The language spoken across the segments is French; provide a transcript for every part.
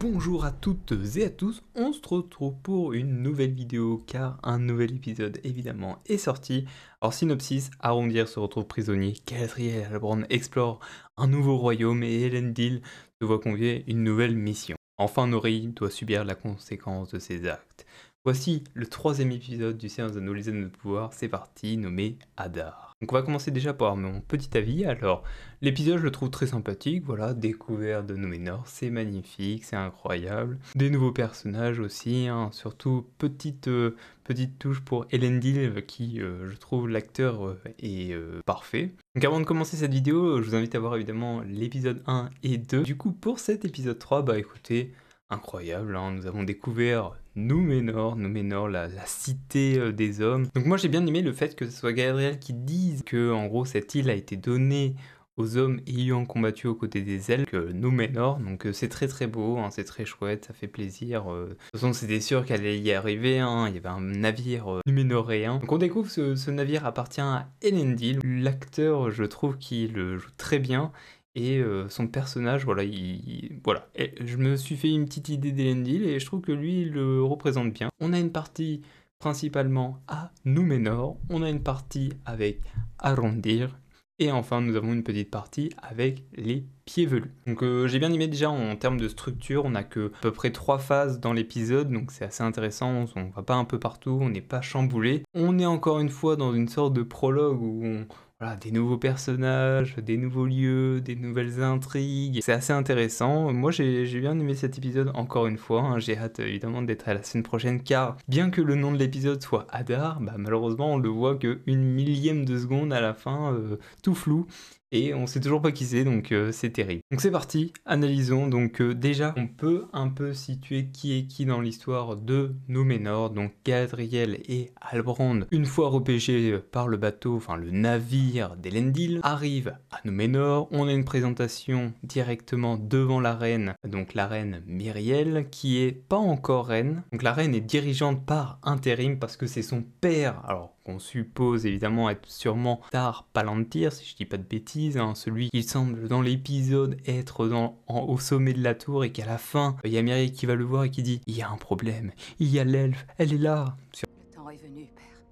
bonjour à toutes et à tous, on se retrouve pour une nouvelle vidéo car un nouvel épisode évidemment est sorti. Alors synopsis, Arondir se retrouve prisonnier, Galadriel Albron explore un nouveau royaume et Dill se voit convier une nouvelle mission. Enfin Nori doit subir la conséquence de ses actes. Voici le troisième épisode du séance d'analyse de pouvoir, c'est parti, nommé Hadar. Donc on va commencer déjà par mon petit avis. Alors, l'épisode je le trouve très sympathique, voilà, découvert de Noénor, c'est magnifique, c'est incroyable. Des nouveaux personnages aussi, hein, surtout petite, euh, petite touche pour Hélène Dill, qui, euh, je trouve, l'acteur euh, est parfait. Donc avant de commencer cette vidéo, je vous invite à voir évidemment l'épisode 1 et 2. Du coup, pour cet épisode 3, bah écoutez, incroyable, hein. nous avons découvert Nouménor, Nouménor, la, cité euh, des hommes. Donc moi j'ai bien aimé le fait que ce soit Gabriel qui dise que en gros cette île a été donnée aux hommes ayant combattu aux côtés des elfes que Numenor. Donc euh, c'est très très beau, hein, c'est très chouette, ça fait plaisir. Euh. De toute façon c'était sûr qu'elle allait y arriver, hein, il y avait un navire numénoréen. Donc on découvre que ce, navire appartient à Elendil. L'acteur je trouve qu'il le joue très bien et euh, son personnage, voilà, il, voilà. je me suis fait une petite idée d'Elendil et je trouve que lui, il le représente bien. On a une partie principalement à Numenor, on a une partie avec Arondir, et enfin, nous avons une petite partie avec les pieds velus. Donc euh, j'ai bien aimé déjà en termes de structure, on a que à peu près trois phases dans l'épisode, donc c'est assez intéressant, on va pas un peu partout, on n'est pas chamboulé. On est encore une fois dans une sorte de prologue où on, voilà, des nouveaux personnages, des nouveaux lieux, des nouvelles intrigues. C'est assez intéressant. Moi, j'ai bien aimé cet épisode encore une fois. Hein. J'ai hâte évidemment d'être à la semaine prochaine car bien que le nom de l'épisode soit Hadar, bah, malheureusement, on le voit que une millième de seconde à la fin, euh, tout flou et on sait toujours pas qui c'est, donc euh, c'est terrible. Donc c'est parti, analysons. Donc euh, déjà, on peut un peu situer qui est qui dans l'histoire de Noménor. Donc Gabriel et Albrand, une fois repêchés euh, par le bateau, enfin le navire d'Elendil, arrivent à Noménor. On a une présentation directement devant la reine, donc la reine Myriel, qui est pas encore reine. Donc la reine est dirigeante par intérim parce que c'est son père. Alors qu'on suppose évidemment être sûrement tard Palantir, si je dis pas de bêtises, hein, celui qui semble dans l'épisode être dans, en, au sommet de la tour et qu'à la fin, il y a qui va le voir et qui dit Il y a un problème, il y a l'elfe, elle est là. Le temps est venu, père.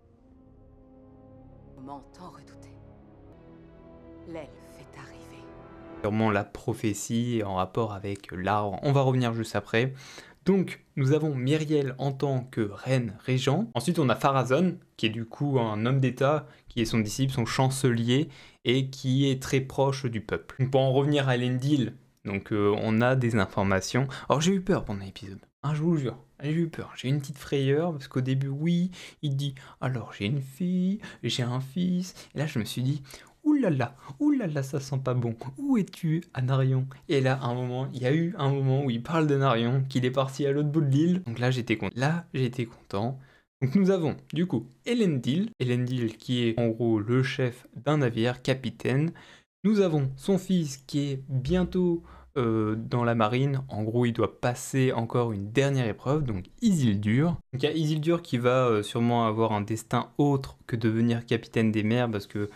Moment tant L'elfe est arrivé. Sûrement la prophétie en rapport avec l'arbre. On va revenir juste après. Donc nous avons Myriel en tant que reine régent. Ensuite on a Pharazon, qui est du coup un homme d'État, qui est son disciple, son chancelier, et qui est très proche du peuple. pour en revenir à Elendil, donc euh, on a des informations. Alors j'ai eu peur pendant l'épisode. Hein, je vous jure, j'ai eu peur. J'ai une petite frayeur parce qu'au début, oui, il dit alors j'ai une fille, j'ai un fils. Et là, je me suis dit oulala, là là, oulala, ça sent pas bon, où es-tu à Et là, un moment, il y a eu un moment où il parle de Narion, qu'il est parti à l'autre bout de l'île. Donc là, j'étais content. Là, j'étais content. Donc nous avons du coup Elendil, Elendil qui est en gros le chef d'un navire, capitaine. Nous avons son fils qui est bientôt euh, dans la marine. En gros, il doit passer encore une dernière épreuve, donc Isildur. Donc il y a Isildur qui va euh, sûrement avoir un destin autre que devenir capitaine des mers parce que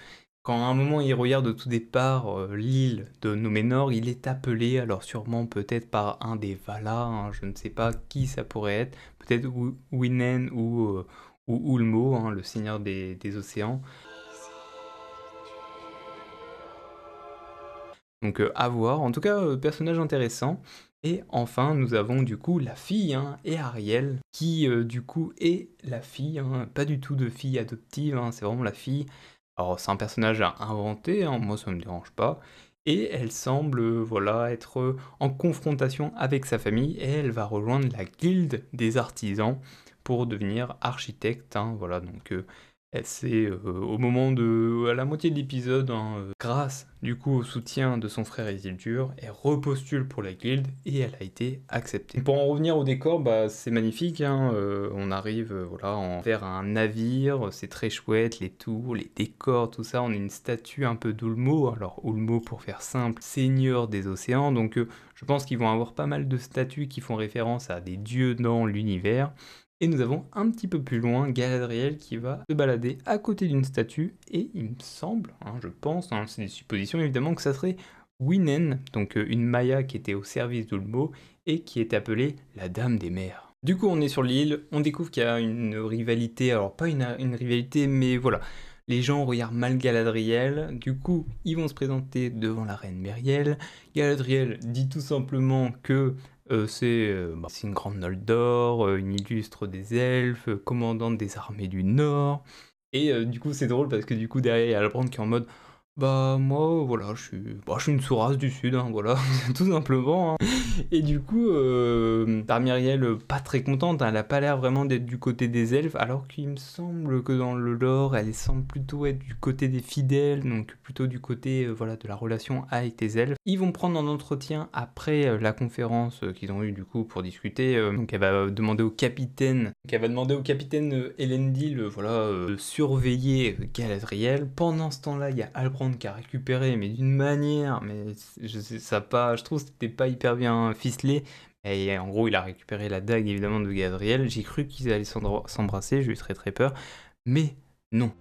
quand à un moment il regarde de tout départ euh, l'île de Noménor, il est appelé, alors sûrement peut-être par un des Valas, hein, je ne sais pas qui ça pourrait être, peut-être Winen ou, euh, Ulmo, hein, le seigneur des, océans. Donc euh, à voir, en tout cas, personnage intéressant. Et enfin, nous avons du coup la fille hein, et Ariel, qui du coup est la fille, pas du tout de fille adoptive, c'est vraiment la fille alors c'est un personnage à inventer, hein, moi ça me dérange pas. Et elle semble voilà être en confrontation avec sa famille et elle va rejoindre la guilde des artisans pour devenir architecte. Hein, voilà donc euh, eh, c'est euh, au moment de à la moitié de l'épisode, hein, euh, grâce du coup au soutien de son frère Isildur, elle repostule pour la guilde et elle a été acceptée. Pour en revenir au décor, bah, c'est magnifique. Hein, euh, on arrive voilà en vers un navire, c'est très chouette, les tours, les décors, tout ça. On a une statue un peu d'Ulmo. Alors Ulmo, pour faire simple, seigneur des océans. Donc je pense qu'ils vont avoir pas mal de statues qui font référence à des dieux dans l'univers. Et nous avons un petit peu plus loin Galadriel qui va se balader à côté d'une statue, et il me semble, hein, je pense, hein, c'est des suppositions évidemment, que ça serait Winen, donc euh, une Maya qui était au service d'Ulmo, et qui est appelée la Dame des Mers. Du coup, on est sur l'île, on découvre qu'il y a une rivalité, alors pas une, une, rivalité, mais voilà. Les gens regardent mal Galadriel, du coup, ils vont se présenter devant la reine Mériel. Galadriel dit tout simplement que euh, euh, bah, c'est une grande noldor, euh, une illustre des elfes, commandante des armées du Nord. Et du coup, c'est drôle parce que du coup, derrière, il y a la qui est en mode bah moi voilà je suis bah, je suis une sourasse du sud hein, voilà tout simplement hein. et du coup euh, pas très contente hein, elle a pas l'air vraiment d'être du côté des elfes alors qu'il me semble que dans le lore elle semble plutôt être du côté des fidèles donc plutôt du côté euh, voilà de la relation avec tes elfes ils vont prendre un entretien après euh, la conférence euh, qu'ils ont eu du coup pour discuter donc elle va demander au capitaine elle va demander au capitaine Elendil voilà de surveiller Galadriel pendant ce temps-là il y a qu'à récupérer, récupéré, mais d'une manière, mais je sais ça pas, je trouve c'était pas hyper bien ficelé. Et en gros, il a récupéré la dague évidemment de Gabriel. J'ai cru qu'ils allaient s'embrasser, j'ai eu très très peur, mais non.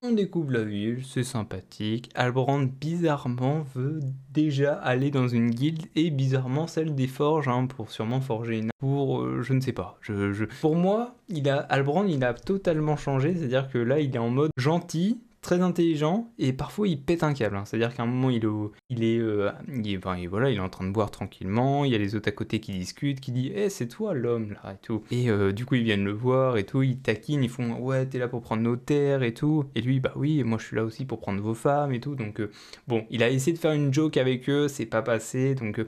On découvre la ville, c'est sympathique. Albrand bizarrement veut déjà aller dans une guilde et bizarrement celle des forges hein, pour sûrement forger une pour euh, je ne sais pas. Je, Pour moi, il a Albrand, il a totalement changé, c'est-à-dire que là il est en mode gentil, très intelligent et parfois il pète un câble. Hein. C'est-à-dire qu'à un moment il est, il euh, voilà, il est en train de boire tranquillement, il y a les autres à côté qui discutent, qui disent eh, c'est toi l'homme là et tout. Et euh, du coup ils viennent le voir et tout, ils taquinent, ils font Ouais, t'es là pour prendre nos terres et tout. Et lui, bah oui, moi je suis là aussi pour prendre vos femmes et tout. Donc euh, bon, il a essayé de faire une joke avec eux, c'est pas passé. Donc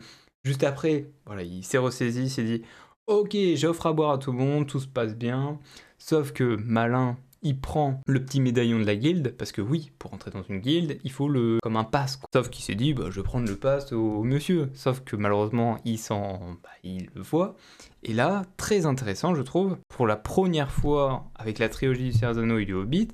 juste après, voilà, il s'est ressaisi, s'est dit Ok, j'offre à boire à tout le monde, tout se passe bien. Sauf que malin, il prend le petit médaillon de la guilde, parce que oui, pour entrer dans une guilde, il faut le comme un passe, Sauf qu'il s'est dit, bah, je vais prendre le passe au, monsieur. Sauf que malheureusement, il s'en, bah, il le voit. Et là, très intéressant, je trouve, pour la première fois avec la trilogie du Serzano et du Hobbit,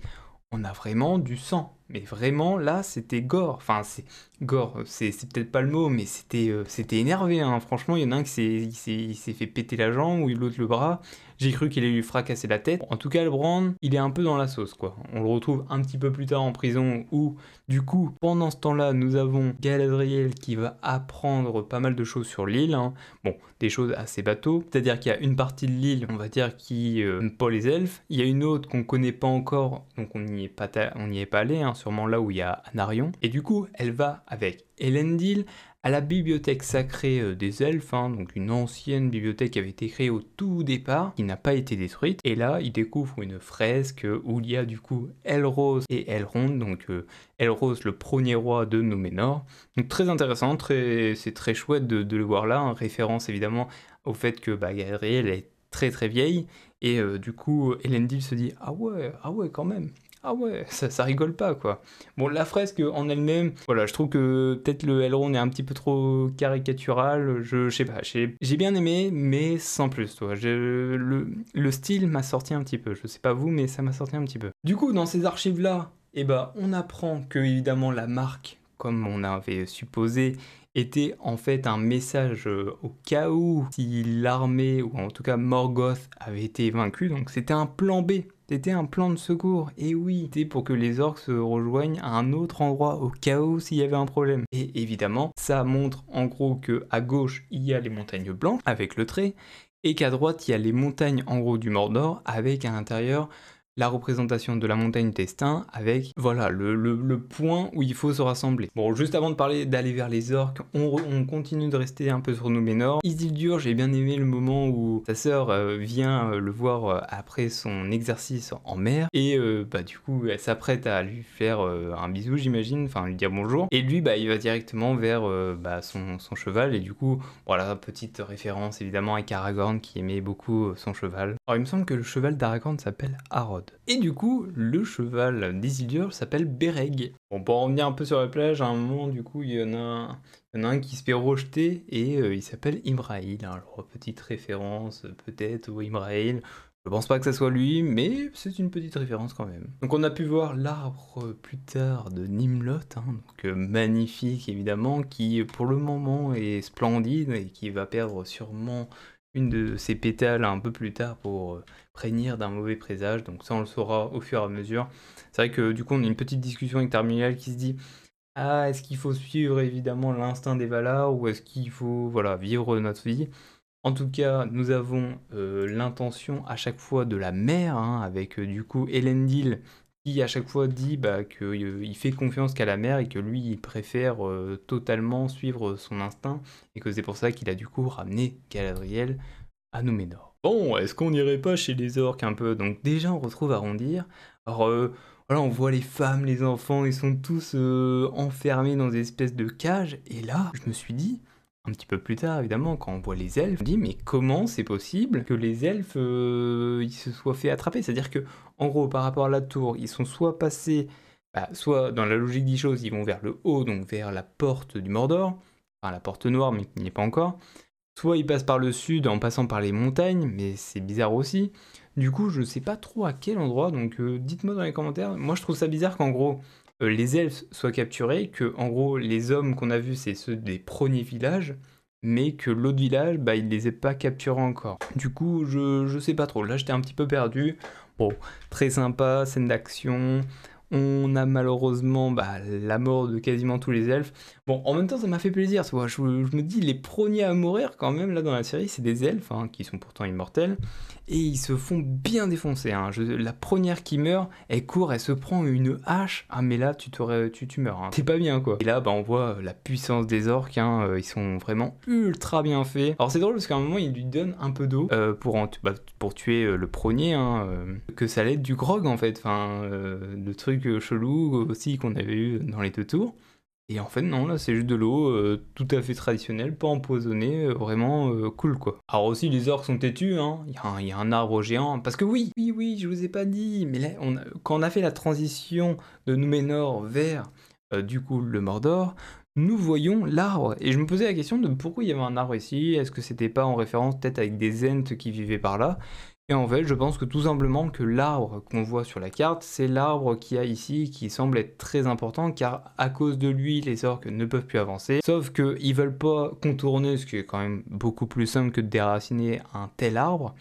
on a vraiment du sang. Mais vraiment, là, c'était gore. Enfin, c'est gore, c'est peut-être pas le mot, mais c'était euh, c'était énervé. Hein. Franchement, il y en a un qui s'est fait péter la jambe ou l'autre le bras. J'ai cru qu'il allait lui fracassé la tête. En tout cas, le Brand, il est un peu dans la sauce, quoi. On le retrouve un petit peu plus tard en prison où, du coup, pendant ce temps-là, nous avons Galadriel qui va apprendre pas mal de choses sur l'île. Hein. Bon, des choses assez bateaux. C'est-à-dire qu'il y a une partie de l'île, on va dire, qui euh, pas les elfes. Il y a une autre qu'on connaît pas encore, donc on n'y est pas, on est pas allé, hein, sûrement là où il y a Anarion. Et du coup, elle va avec Elendil à la bibliothèque sacrée euh, des elfes, hein, donc une ancienne bibliothèque qui avait été créée au tout départ, qui n'a pas été détruite. Et là, il découvre une fresque où il y a du coup Elrose et Elrond, donc elle euh, Elrose le premier roi de Noménor. Donc très intéressant, très, c'est très chouette de, le voir là, en référence évidemment au fait que bah, est très très vieille. Et euh, du coup, Elendil se dit Ah ouais, ah ouais, quand même ah ouais, ça, rigole pas quoi. Bon, la fresque en elle-même, voilà, je trouve que peut-être le Elrond est un petit peu trop caricatural, je, sais pas, j'ai bien aimé, mais sans plus, toi. le, style m'a sorti un petit peu, je sais pas vous, mais ça m'a sorti un petit peu. Du coup, dans ces archives-là, eh ben, on apprend que évidemment la marque, comme on avait supposé, était en fait un message euh, au cas où si l'armée, ou en tout cas Morgoth, avait été vaincu donc c'était un plan B c'était un plan de secours, et oui, c'était pour que les orques se rejoignent à un autre endroit au cas où s'il y avait un problème. Et évidemment, ça montre en gros que à gauche il y a les montagnes blanches avec le trait, et qu'à droite il y a les montagnes en gros du Mordor avec à l'intérieur la représentation de la montagne Testin avec voilà le, point où il faut se rassembler. Bon, juste avant de parler d'aller vers les orques, on, continue de rester un peu sur Noumenor. Isildur, j'ai bien aimé le moment où sa sœur euh, vient euh, le voir euh, après son exercice en mer et bah du coup elle s'apprête à lui faire un bisou j'imagine, enfin lui dire bonjour et lui bah il va directement vers bah, son, cheval et du coup voilà petite référence évidemment à Aragorn qui aimait beaucoup son cheval. Alors il me semble que le cheval d'Aragorn s'appelle Arod. Et du coup, le cheval d'Isildur s'appelle Bereg. Bon, pour en revenir un peu sur la plage, à un moment, du coup, il y en a, un qui se fait rejeter et euh, il s'appelle Imrahil. Hein. Alors, petite référence euh, peut-être au Imrahil. Je pense pas que ce soit lui, mais c'est une petite référence quand même. Donc on a pu voir l'arbre plus tard de Nimlot, hein, donc euh, magnifique évidemment, qui pour le moment est splendide et qui va perdre sûrement une de ses pétales un peu plus tard pour euh, prévenir d'un mauvais présage. Donc ça, on le saura au fur et à mesure. C'est vrai que du coup, on a une petite discussion avec Terminal qui se dit ah, est-ce qu'il faut suivre évidemment l'instinct des Valar ou est-ce qu'il faut voilà vivre notre vie En tout cas, nous avons euh, l'intention à chaque fois de la mère hein, avec euh, du coup Dill à chaque fois dit bah, qu'il euh, fait confiance qu'à la mère et que lui, il préfère euh, totalement suivre son instinct, et que c'est pour ça qu'il a du coup ramené Galadriel à Numénor. Bon, est-ce qu'on n'irait pas chez les orques un peu Donc déjà, on retrouve Arrondir. Alors, euh, voilà, on voit les femmes, les enfants, ils sont tous enfermés dans des espèces de cages. Et là, je me suis dit, un petit peu plus tard, évidemment, quand on voit les elfes, on dit mais comment c'est possible que les elfes euh, ils se soient fait attraper C'est-à-dire que, en gros, par rapport à la tour, ils sont soit passés, bah, soit dans la logique des choses, ils vont vers le haut, donc vers la porte du Mordor, enfin la porte noire, mais qui n'y est pas encore. Soit ils passent par le sud en passant par les montagnes, mais c'est bizarre aussi. Du coup, je ne sais pas trop à quel endroit, donc euh, dites-moi dans les commentaires. Moi, je trouve ça bizarre qu'en gros, euh, les elfes soient capturés, que en gros les hommes qu'on a vus c'est ceux des premiers villages, mais que l'autre village, bah, il les ait pas capturés encore. Du coup, je, je sais pas trop. Là, j'étais un petit peu perdu. Bon, très sympa, scène d'action. On a malheureusement bah, la mort de quasiment tous les elfes. Bon, en même temps, ça m'a fait plaisir. je, me dis, les premiers à mourir, quand même, là, dans la série, c'est des elfes, hein, qui sont pourtant immortels et ils se font bien défoncer. Hein. la première qui meurt, elle court, elle se prend une hache. Ah mais là tu, tu, tu meurs, hein. t'es pas bien quoi. Et là bah, on voit euh, la puissance des orques, hein. euh, ils sont vraiment ultra bien faits. Alors c'est drôle parce qu'à un moment ils lui donnent un peu d'eau euh, bah, pour, tuer le premier. que ça l'aide du grog en fait, enfin le truc chelou aussi qu'on avait eu dans les deux tours. Et en fait, non, là, c'est juste de l'eau euh, tout à fait traditionnelle, pas empoisonnée, euh, vraiment euh, cool, quoi. Alors aussi, les orques sont têtus, hein. Il y, a un arbre géant. Parce que oui, oui, oui, je vous ai pas dit, mais là, quand on a fait la transition de Nouménor vers, du coup, le Mordor, nous voyons l'arbre. Et je me posais la question de pourquoi il y avait un arbre ici. Est-ce que c'était pas en référence peut-être avec des Ents qui vivaient par là et en fait, je pense que tout simplement que l'arbre qu'on voit sur la carte, c'est l'arbre qu'il y a ici qui semble être très important car à cause de lui, les orques ne peuvent plus avancer. Sauf qu'ils veulent pas contourner, ce qui est quand même beaucoup plus simple que de déraciner un tel arbre.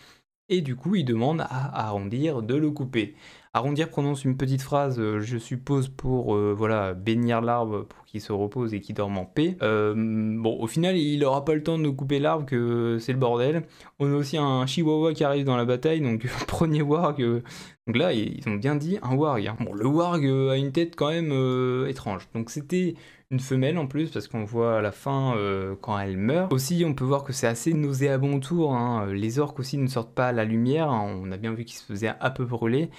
Et du coup, ils demandent à arrondir de le couper. Arrondir prononce une petite phrase, euh, je suppose, pour euh, voilà, bénir l'arbre pour qu'il se repose et qu'il dorme en paix. Euh, bon, au final, il n'aura pas le temps de couper l'arbre, que c'est le bordel. On a aussi un chihuahua qui arrive dans la bataille, donc premier warg. donc là, ils ont bien dit un warg. Hein. Bon, le warg a une tête quand même étrange. Donc c'était une femelle en plus, parce qu'on voit à la fin euh, quand elle meurt. Aussi, on peut voir que c'est assez nauséabond autour. Hein. Les orques aussi ne sortent pas à la lumière. Hein. On a bien vu qu'ils se faisaient un peu brûler.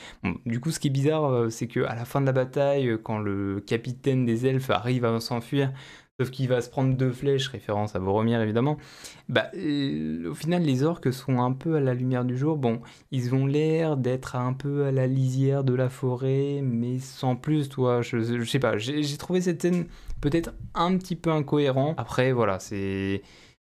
du coup, ce qui est bizarre, euh, c'est que à la fin de la bataille, euh, quand le capitaine des elfes arrive à s'enfuir, sauf qu'il va se prendre deux flèches, référence à Boromir évidemment, bah, euh, au final les orques sont un peu à la lumière du jour, bon, ils ont l'air d'être un peu à la lisière de la forêt, mais sans plus, toi, je, je sais pas, j'ai trouvé cette scène peut-être un petit peu incohérent, après voilà, c'est...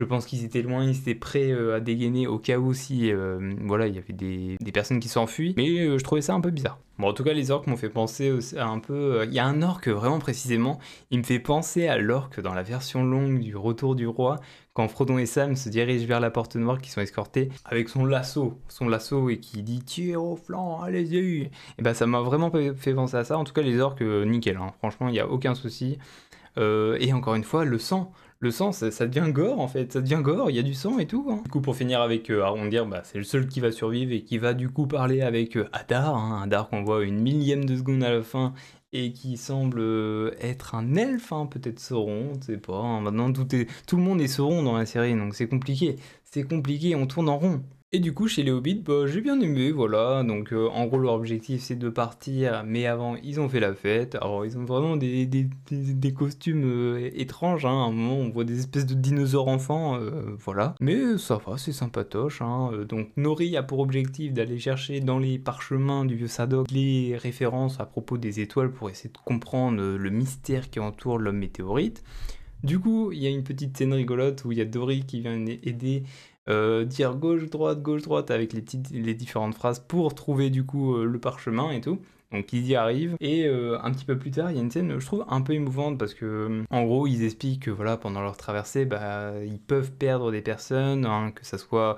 Je pense qu'ils étaient loin, ils étaient prêts euh, à dégainer au cas où si euh, voilà, il y avait des, personnes qui s'enfuient. Mais euh, je trouvais ça un peu bizarre. Bon, en tout cas, les orques m'ont fait penser à un peu. Il y a un orque vraiment précisément, il me fait penser à l'orque dans la version longue du Retour du Roi, quand Frodon et Sam se dirigent vers la porte noire, qui sont escortés avec son lasso, son lasso et qui dit tire au flanc, allez-y. Hein, et eh ben ça m'a vraiment fait penser à ça. En tout cas, les orques, nickel, hein. franchement, il n'y a aucun souci. et encore une fois, le sang, le sang, ça, devient gore en fait, ça devient gore, il y a du sang et tout. Hein. Du coup, pour finir avec euh, Arondir, Arrondir, bah, c'est le seul qui va survivre et qui va du coup parler avec euh, Adar, hein, Adar qu'on voit une millième de seconde à la fin et qui semble euh, être un elfe, hein. peut-être Sauron, on sait pas. Hein. Maintenant, tout, est, tout le monde est Sauron dans la série, donc c'est compliqué. C'est compliqué, on tourne en rond. Et du coup, chez les Hobbits, bah, j'ai bien aimé, voilà. Donc, euh, en gros, leur objectif, c'est de partir, mais avant, ils ont fait la fête. Alors, ils ont vraiment des, costumes euh, étranges, hein. À un moment, on voit des espèces de dinosaures enfants, euh, voilà. Mais ça va, c'est sympatoche, hein. Donc, Nori a pour objectif d'aller chercher dans les parchemins du vieux Sadok les références à propos des étoiles pour essayer de comprendre le mystère qui entoure l'homme météorite. Du coup, il y a une petite scène rigolote où il y a Dory qui vient aider euh, dire gauche, droite, gauche, droite avec les, petites, les différentes phrases pour trouver du coup euh, le parchemin et tout. Donc ils y arrivent et euh, un petit peu plus tard, il y a une scène je trouve un peu émouvante parce que en gros ils expliquent que voilà pendant leur traversée, bah, ils peuvent perdre des personnes, hein, que ça soit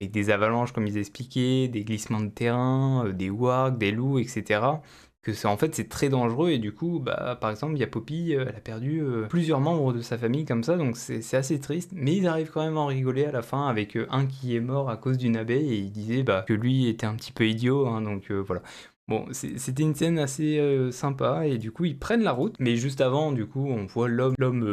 avec des avalanches comme ils expliquaient, des glissements de terrain, des wargs, des loups, etc que en fait c'est très dangereux et du coup bah par exemple il y a Poppy euh, elle a perdu euh, plusieurs membres de sa famille comme ça donc c'est assez triste mais ils arrivent quand même à en rigoler à la fin avec euh, un qui est mort à cause d'une abeille et il disait bah que lui était un petit peu idiot hein, donc voilà Bon, c'était une scène assez sympa et du coup ils prennent la route, mais juste avant du coup on voit l'homme, l'homme,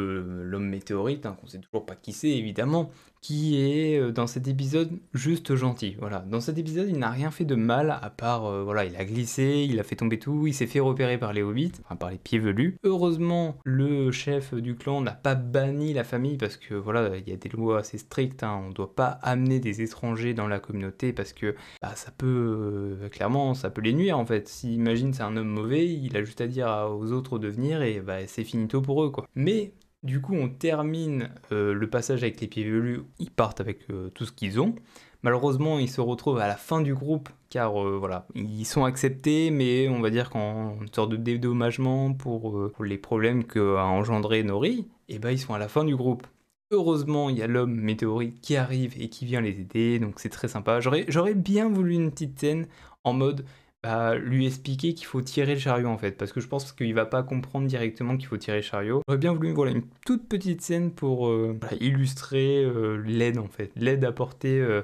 l'homme météorite, hein, qu'on sait toujours pas qui c'est évidemment, qui est euh, dans cet épisode juste gentil. Voilà, dans cet épisode, il n'a rien fait de mal à part euh, voilà, il a glissé, il a fait tomber tout, il s'est fait repérer par les hobbits, enfin par les pieds velus. Heureusement, le chef du clan n'a pas banni la famille parce que voilà, il y a des lois assez strictes, hein. on ne doit pas amener des étrangers dans la communauté parce que bah, ça peut euh, clairement, ça peut les nuire en fait. S'il imagine c'est un homme mauvais, il a juste à dire aux autres de venir et bah, c'est finito pour eux quoi. Mais du coup, on termine euh, le passage avec les pieds velus. Ils partent avec euh, tout ce qu'ils ont. Malheureusement, ils se retrouvent à la fin du groupe car euh, voilà, ils sont acceptés, mais on va dire qu'en sorte de dédommagement pour, les problèmes qu'a engendré Nori, et eh ben ils sont à la fin du groupe. Heureusement, il y a l'homme météorite qui arrive et qui vient les aider, donc c'est très sympa. J'aurais bien voulu une petite scène en mode bah, lui expliquer qu'il faut tirer le chariot en fait, parce que je pense qu'il va pas comprendre directement qu'il faut tirer le chariot. J'aurais bien voulu voilà, une toute petite scène pour euh, illustrer euh, l'aide en fait, l'aide apportée euh,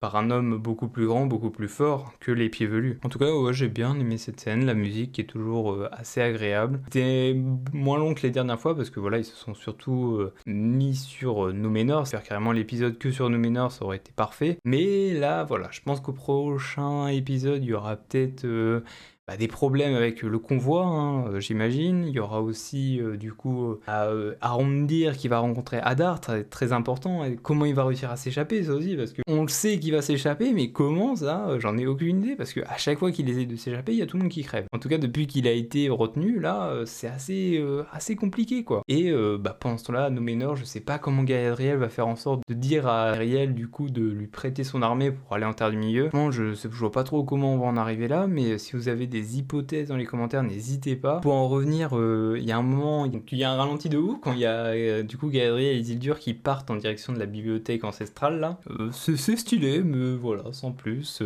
par un homme beaucoup plus grand, beaucoup plus fort que les pieds velus. En tout cas, ouais, j'ai bien aimé cette scène, la musique qui est toujours euh, assez agréable. C'était moins long que les dernières fois parce que voilà, ils se sont surtout euh, mis sur cest à faire carrément l'épisode que sur Numenor, ça aurait été parfait. Mais là, voilà, je pense qu'au prochain épisode, il y aura peut-être euh, bah, des problèmes avec euh, le convoi, hein, euh, j'imagine. Il y aura aussi euh, du coup à, Arondir qui va rencontrer Adar, très, important. Et comment il va réussir à s'échapper, ça aussi, parce qu'on le sait qu'il va s'échapper, mais comment ça J'en ai aucune idée, parce que à chaque fois qu'il essaie de s'échapper, il y a tout le monde qui crève. En tout cas, depuis qu'il a été retenu, là, c'est assez, assez compliqué, quoi. Et bah, pendant ce temps-là, Noménor, je sais pas comment Galadriel va faire en sorte de dire à Ariel, du coup, de lui prêter son armée pour aller en terre du milieu. je, ne vois pas trop comment on va en arriver là, mais si vous avez des hypothèses dans les commentaires, n'hésitez pas. Pour en revenir, euh, il y a un moment, il y a un ralenti de ouf quand il y a euh, du coup Galadriel et Isildur qui partent en direction de la bibliothèque ancestrale là. Euh, c'est stylé, mais voilà, sans plus.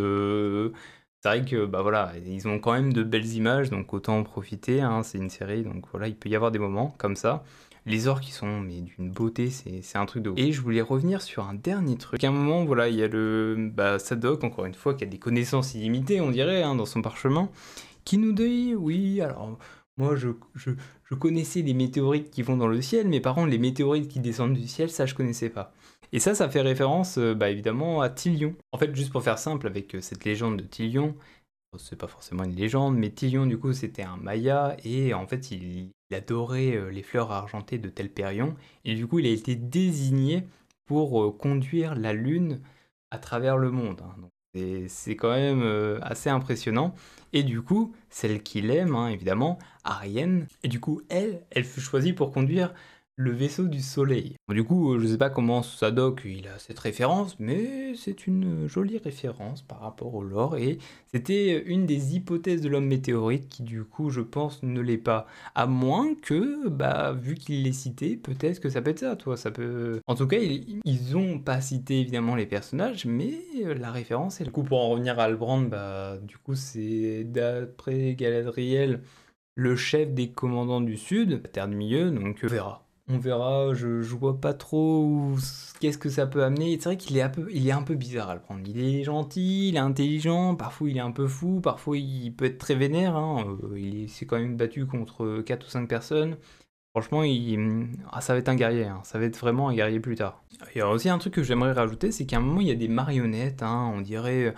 C'est vrai que bah voilà, ils ont quand même de belles images, donc autant en profiter. Hein, c'est une série, donc voilà, il peut y avoir des moments comme ça les ors qui sont mais d'une beauté, c'est un truc de Et je voulais revenir sur un dernier truc. À un moment, voilà, il y a le bah, encore une fois, qui a des connaissances illimitées, on dirait, hein, dans son parchemin, qui nous dit, oui, alors moi je, je, connaissais les météorites qui vont dans le ciel, mais par les météorites qui descendent du ciel, ça je connaissais pas. Et ça, ça fait référence euh, bah, évidemment à Tillion. En fait, juste pour faire simple avec euh, cette légende de Tilion, c'est pas forcément une légende, mais Tillion, du coup c'était un Maya et en fait il il adorait euh, les fleurs argentées de Telperion, et du coup il a été désigné pour euh, conduire la Lune à travers le monde. Hein. C'est quand même euh, assez impressionnant. Et du coup, celle qu'il aime, hein, évidemment, Ariane, et du coup, elle, elle fut choisie pour conduire le vaisseau du soleil. Du coup, euh, je sais pas comment Sadoc il a cette référence, mais c'est une euh, jolie référence par rapport au lore et c'était euh, une des hypothèses de l'homme météorite qui du coup, je pense, ne l'est pas. À moins que, bah, vu qu'il l'ait cité, peut-être que ça peut être ça, toi. Ça peut. En tout cas, ils, n'ont ont pas cité évidemment les personnages, mais la référence est. Du coup, pour en revenir à Albrand, bah, du coup, c'est d'après Galadriel le chef des commandants du Sud, Terre du Milieu, donc on verra on verra, je, je vois pas trop qu'est-ce que ça peut amener. C'est vrai qu'il est, un peu, il est un peu bizarre à le prendre. Il est gentil, il est intelligent, parfois il est un peu fou, parfois il peut être très vénère. Hein. Euh, il s'est quand même battu contre 4 ou 5 personnes. Franchement, hum, ah, ça va être un guerrier, hein. ça va être vraiment un guerrier plus tard. Il y a aussi un truc que j'aimerais rajouter, c'est qu'à un moment, il y a des marionnettes, hein. on dirait euh,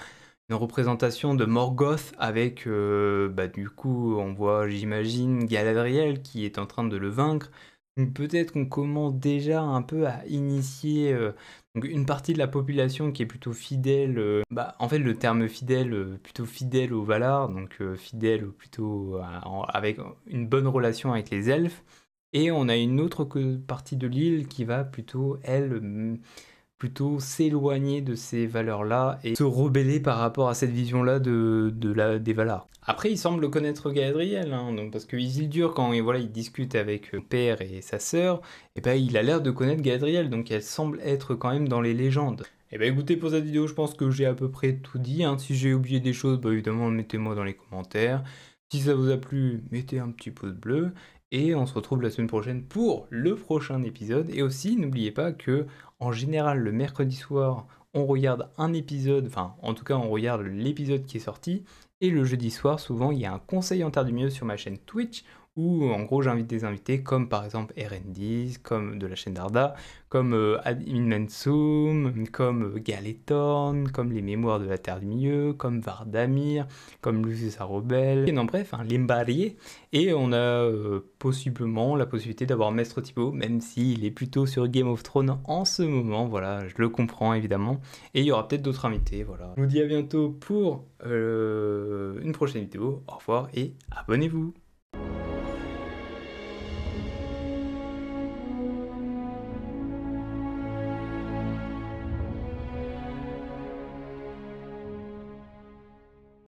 une représentation de Morgoth avec, euh, bah, du coup, on voit, j'imagine, Galadriel qui est en train de le vaincre peut-être qu'on commence déjà un peu à initier euh, une partie de la population qui est plutôt fidèle. Euh, bah, en fait, le terme fidèle, euh, plutôt fidèle aux Valar, donc fidèle ou plutôt avec une bonne relation avec les elfes. Et on a une autre partie de l'île qui va plutôt, elle, plutôt s'éloigner de ces valeurs-là et se rebeller par rapport à cette vision-là de, de la, des valeurs. Après, il semble connaître Gadriel. Hein, donc, parce que Isildur, quand il, voilà, il discute avec euh, père et sa sœur, et ben, il a l'air de connaître Gadriel. donc elle semble être quand même dans les légendes. Et eh ben écoutez, pour cette vidéo, je pense que j'ai à peu près tout dit. Hein. Si j'ai oublié des choses, bah évidemment, mettez-moi dans les commentaires. Si ça vous a plu, mettez un petit pouce bleu. Et on se retrouve la semaine prochaine pour le prochain épisode. Et aussi, n'oubliez pas que en général, le mercredi soir, on regarde un épisode, enfin en tout cas on regarde l'épisode qui est sorti, et le jeudi soir, souvent, il y a un conseil en terre du mieux sur ma chaîne Twitch où en gros j'invite des invités comme par exemple RN10, comme de la chaîne Darda, comme euh, comme euh, Galeton, comme les Mémoires de la Terre du Milieu, comme Vardamir, comme Lucius Arobel, et non bref, hein, et on a euh, possiblement la possibilité d'avoir Maître Thibault, même s'il est plutôt sur Game of Thrones en ce moment, voilà, je le comprends évidemment, et il y aura peut-être d'autres invités, voilà. Je vous dis à bientôt pour euh, une prochaine vidéo, au revoir et abonnez-vous